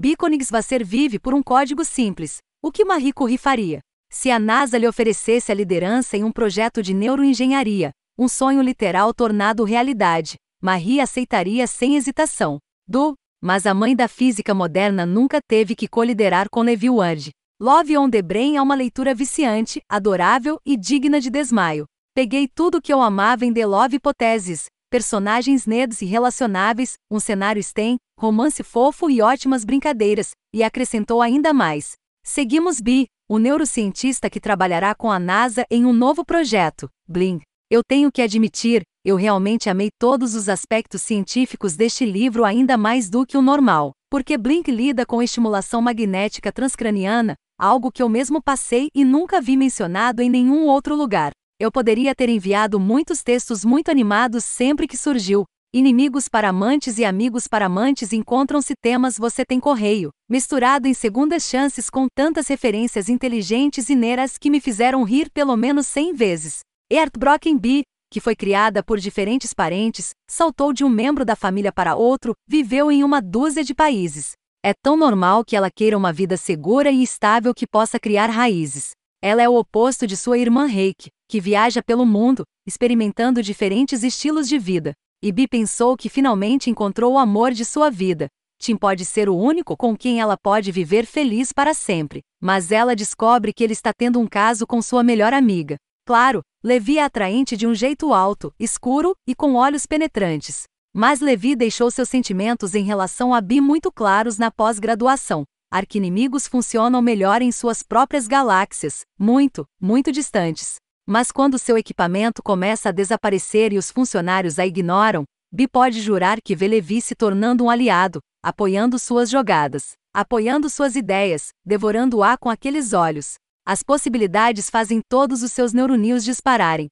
Biconix Vasser vive por um código simples. O que Marie Curie faria? Se a NASA lhe oferecesse a liderança em um projeto de neuroengenharia, um sonho literal tornado realidade, Marie aceitaria sem hesitação. Do, mas a mãe da física moderna nunca teve que coliderar com Neville Ward. Love on the Brain é uma leitura viciante, adorável e digna de desmaio. Peguei tudo que eu amava em The Love hipóteses personagens nerds e relacionáveis, um cenário STEM, romance fofo e ótimas brincadeiras, e acrescentou ainda mais. Seguimos Bi, o neurocientista que trabalhará com a NASA em um novo projeto, Bling. Eu tenho que admitir, eu realmente amei todos os aspectos científicos deste livro ainda mais do que o normal, porque Blink lida com estimulação magnética transcraniana, algo que eu mesmo passei e nunca vi mencionado em nenhum outro lugar. Eu poderia ter enviado muitos textos muito animados sempre que surgiu. Inimigos para amantes e amigos para amantes encontram-se temas você tem correio, misturado em segundas chances com tantas referências inteligentes e neiras que me fizeram rir pelo menos cem vezes. Eartbrocken Bee, que foi criada por diferentes parentes, saltou de um membro da família para outro, viveu em uma dúzia de países. É tão normal que ela queira uma vida segura e estável que possa criar raízes. Ela é o oposto de sua irmã Reiki, que viaja pelo mundo, experimentando diferentes estilos de vida. E Bi pensou que finalmente encontrou o amor de sua vida. Tim pode ser o único com quem ela pode viver feliz para sempre, mas ela descobre que ele está tendo um caso com sua melhor amiga. Claro, Levi é atraente de um jeito alto, escuro e com olhos penetrantes. Mas Levi deixou seus sentimentos em relação a Bi muito claros na pós-graduação. Arquinimigos funcionam melhor em suas próprias galáxias, muito, muito distantes. Mas quando seu equipamento começa a desaparecer e os funcionários a ignoram, Bi pode jurar que vê Levi se tornando um aliado, apoiando suas jogadas, apoiando suas ideias, devorando-a com aqueles olhos. As possibilidades fazem todos os seus neurônios dispararem,